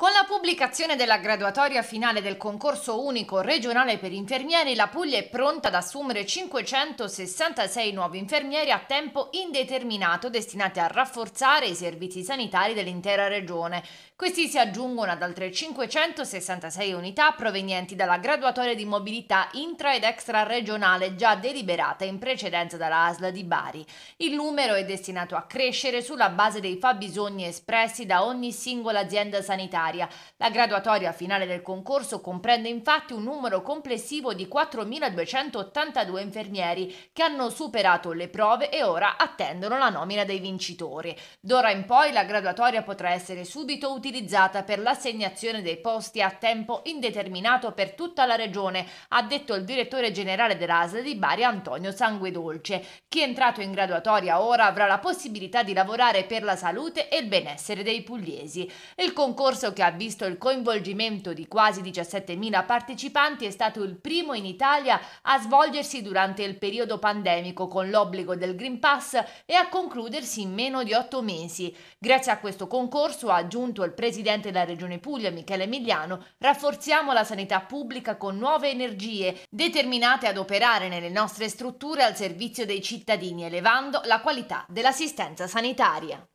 Con la pubblicazione della graduatoria finale del concorso unico regionale per infermieri, la Puglia è pronta ad assumere 566 nuovi infermieri a tempo indeterminato destinati a rafforzare i servizi sanitari dell'intera regione. Questi si aggiungono ad altre 566 unità provenienti dalla graduatoria di mobilità intra ed extra regionale già deliberata in precedenza dalla ASL di Bari. Il numero è destinato a crescere sulla base dei fabbisogni espressi da ogni singola azienda sanitaria universitaria. La graduatoria finale del concorso comprende infatti un numero complessivo di 4.282 infermieri che hanno superato le prove e ora attendono la nomina dei vincitori. D'ora in poi la graduatoria potrà essere subito utilizzata per l'assegnazione dei posti a tempo indeterminato per tutta la regione, ha detto il direttore generale dell'ASL di Bari Antonio Sanguedolce. Chi è entrato in graduatoria ora avrà la possibilità di lavorare per la salute e il benessere dei pugliesi. Il concorso che ha visto il coinvolgimento di quasi 17.000 partecipanti, è stato il primo in Italia a svolgersi durante il periodo pandemico con l'obbligo del Green Pass e a concludersi in meno di otto mesi. Grazie a questo concorso, ha aggiunto il presidente della Regione Puglia, Michele Emiliano, rafforziamo la sanità pubblica con nuove energie determinate ad operare nelle nostre strutture al servizio dei cittadini, elevando la qualità dell'assistenza sanitaria.